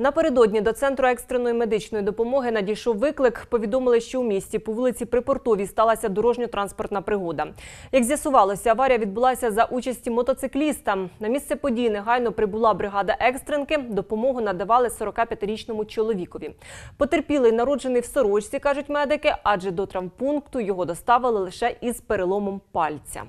Напередодні до центру екстреної медичної допомоги надійшов виклик. Повідомили, що у місті по вулиці Припортовій сталася дорожньо-транспортна пригода. Як з'ясувалося, аварія відбулася за участі мотоцикліста. На місце події негайно прибула бригада екстренки. Допомогу надавали 45-річному чоловікові. Потерпілий народжений в сорочці, кажуть медики, адже до травмпункту його доставили лише із переломом пальця.